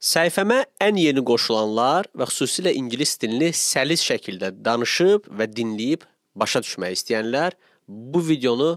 Səhifəmə ən yeni qoşulanlar və xüsusilə ingilis dilini səlis şəkildə danışıb və dinləyib başa düşmək istəyənlər bu videonu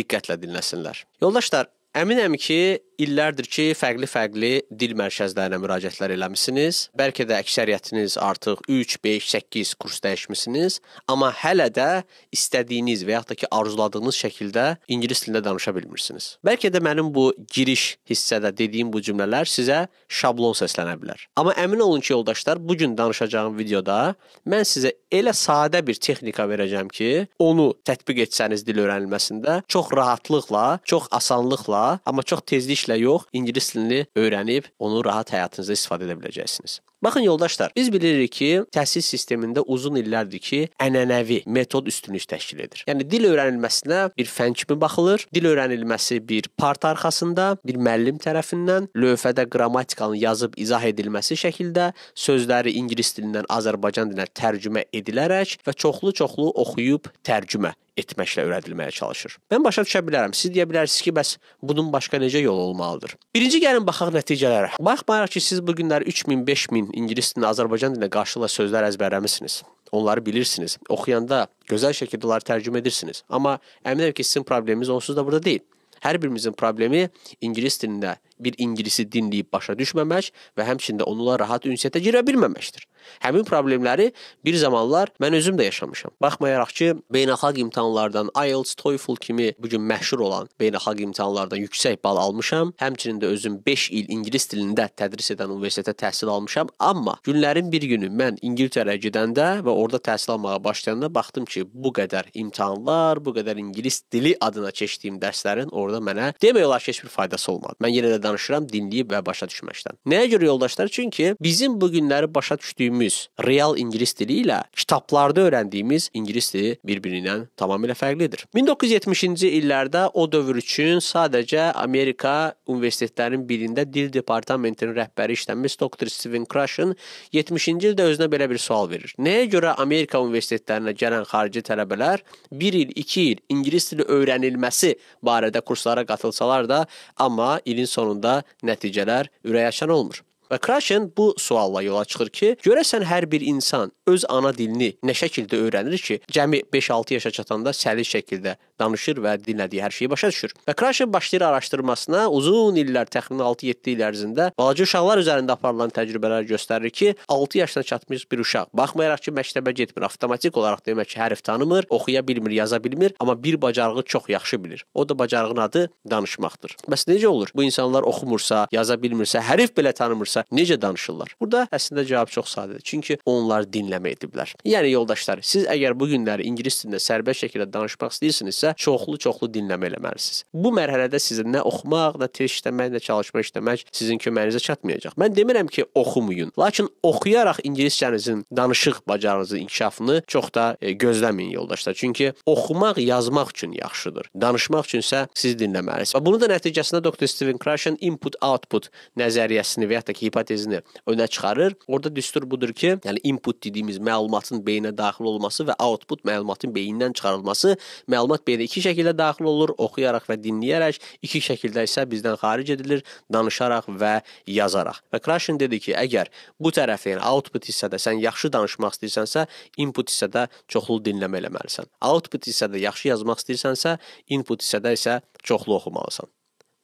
diqqətlə dinləsinlər. Yoldaşlar, əminəm ki, illərdir ki, fərqli-fərqli dil mərkəzlərinə müraciətlər eləmisiniz. Bəlkə də əksəriyyətiniz artıq 3, 5, 8 kurs dəyişmisiniz, amma hələ də istədiyiniz və yaxud da ki, arzuladığınız şəkildə ingilis dilində danışa bilmirsiniz. Bəlkə də mənim bu giriş hissədə dediyim bu cümlələr sizə şablon səslənə bilər. Amma əmin olun ki, yoldaşlar, bu gün danışacağım videoda mən sizə elə sadə bir texnika verəcəm ki, onu tətbiq etsəniz dil öyrənilməsində çox rahatlıqla, çox asanlıqla, amma çox tezliklə mütləq yox, ingilis dilini öyrənib onu rahat həyatınızda istifadə edə biləcəksiniz. Baxın yoldaşlar, biz bilirik ki, təhsil sistemində uzun illərdir ki, ənənəvi metod üstünlük təşkil edir. Yəni dil öyrənilməsinə bir fən kimi baxılır. Dil öyrənilməsi bir part arxasında, bir müəllim tərəfindən lövhədə qrammatikanın yazıb izah edilməsi şəkildə sözləri ingilis dilindən Azərbaycan dilinə tərcümə edilərək və çoxlu-çoxlu oxuyub tərcümə etməklə öyrədilməyə çalışır. Mən başa düşə bilərəm. Siz deyə bilərsiniz ki, bəs bunun başqa necə yolu olmalıdır? Birinci gəlin baxaq nəticələrə. Baxmayaraq ki, siz bu günləri 3000, 5000 ingilis dilində, Azərbaycan dilində qarşılıqlı sözlər əzbərləmisiniz. Onları bilirsiniz. Oxuyanda gözəl şəkildə onları tərcümə edirsiniz. Amma əminəm ki, sizin probleminiz onsuz da burada deyil. Hər birimizin problemi ingilis dilində bir ingilisi dinləyib başa düşməmək və həmçində onunla rahat ünsiyyətə girə bilməməkdir. Həmin problemləri bir zamanlar mən özüm də yaşamışam. Baxmayaraq ki, beynəlxalq imtahanlardan IELTS, TOEFL kimi bu gün məşhur olan beynəlxalq imtahanlardan yüksək bal almışam. Həmçinin də özüm 5 il ingilis dilində tədris edən universitetə təhsil almışam, amma günlərin bir günü mən İngiltərəyə gedəndə və orada təhsil almağa başlayanda baxdım ki, bu qədər imtahanlar, bu qədər ingilis dili adına keçdiyim dərslərin orada mənə demək olar ki, heç bir faydası olmadı. Mən yenə də danışıram dinləyib və başa düşməkdən. Nəyə görə yoldaşlar? Çünki bizim bu günləri başa düşdüyümüz real ingilis dili ilə kitablarda öyrəndiyimiz ingilis dili bir-birindən tamamilə fərqlidir. 1970-ci illərdə o dövr üçün sadəcə Amerika universitetlərinin birində dil departamentinin rəhbəri işləmiş doktor Steven Krashen 70-ci ildə özünə belə bir sual verir. Nəyə görə Amerika universitetlərinə gələn xarici tələbələr 1 il, 2 il ingilis dili öyrənilməsi barədə kurslara qatılsalar da, amma ilin sonunda da nəticələr ürəyəçən olmur. Və Krashen bu sualla yola çıxır ki, görəsən hər bir insan öz ana dilini nə şəkildə öyrənir ki, cəmi 5-6 yaşa çatanda səlis şəkildə danışır və dinlədiyi hər şeyi başa düşür. Və Krashen başlayır araşdırmasına uzun illər, təxminən 6-7 il ərzində balaca uşaqlar üzərində aparılan təcrübələr göstərir ki, 6 yaşına çatmış bir uşaq, baxmayaraq ki, məktəbə getmir, avtomatik olaraq demək ki, hərf tanımır, oxuya bilmir, yaza bilmir, amma bir bacarığı çox yaxşı bilir. O da bacarığın adı danışmaqdır. Bəs necə olur? Bu insanlar oxumursa, yaza bilmirsə, hərf belə tanımırsa, danışırlarsa necə danışırlar? Burada əslində cavab çox sadədir. Çünki onlar dinləmə ediblər. Yəni yoldaşlar, siz əgər bu günləri ingilis dilində sərbəst şəkildə danışmaq istəyirsinizsə, çoxlu-çoxlu dinləmə eləməlisiniz. Bu mərhələdə sizin nə oxumaq, nə tez işləmək, nə çalışma işləmək sizin köməyinizə çatmayacaq. Mən demirəm ki, oxumayın, lakin oxuyaraq ingiliscənizin danışıq bacarığınızın inkişafını çox da e, gözləməyin yoldaşlar. Çünki oxumaq, yazmaq üçün yaxşıdır. Danışmaq üçünsə siz dinləməlisiniz. Və bunu da nəticəsində Dr. Steven Krashen input-output nəzəriyyəsini və ya da ki, hipotezini önə çıxarır. Orada düstur budur ki, yəni input dediyimiz məlumatın beyinə daxil olması və output məlumatın beyindən çıxarılması. Məlumat beyinə iki şəkildə daxil olur, oxuyaraq və dinləyərək, iki şəkildə isə bizdən xaric edilir, danışaraq və yazaraq. Və Krashin dedi ki, əgər bu tərəfi, yəni output hissədə sən yaxşı danışmaq istəyirsənsə, input hissədə çoxlu dinləmə eləməlisən. Output hissədə yaxşı yazmaq istəyirsənsə, input hissədə isə çoxlu oxumalısan.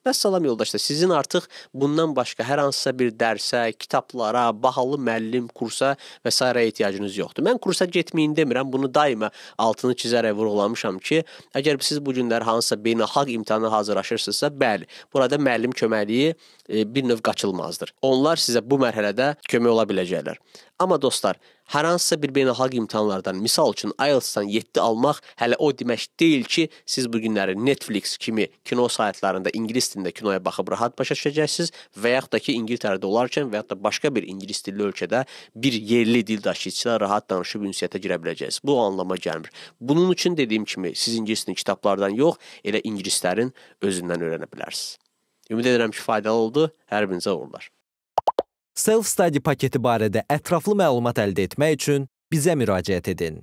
Və salam yoldaşlar, sizin artıq bundan başqa hər hansısa bir dərsə, kitablara, bahalı müəllim, kursa və s. ehtiyacınız yoxdur. Mən kursa getməyin demirəm, bunu daima altını çizərək vurğulamışam ki, əgər siz bu günlər hansısa beynəlxalq imtahana hazırlaşırsınızsa, bəli, burada müəllim köməkliyi e, bir növ qaçılmazdır. Onlar sizə bu mərhələdə kömək ola biləcəklər. Amma dostlar, Hər hansısa bir beynəlxalq imtahanlardan, misal üçün IELTS-dan 7 almaq hələ o demək deyil ki, siz bu günləri Netflix kimi kino saytlarında ingilis dilində kinoya baxıb rahat başa düşəcəksiniz və yaxud da ki, İngiltərədə olarkən və yaxud da başqa bir ingilis dilli ölkədə bir yerli dil daşıyıcısı ilə rahat danışıb ünsiyyətə girə biləcəksiniz. Bu anlama gəlmir. Bunun üçün dediyim kimi siz ingilis dilini kitablardan yox, elə ingilislərin özündən öyrənə bilərsiniz. Ümid edirəm ki, faydalı oldu. Hər birinizə uğurlar. Self-study paketi barədə ətraflı məlumat əldə etmək üçün bizə müraciət edin.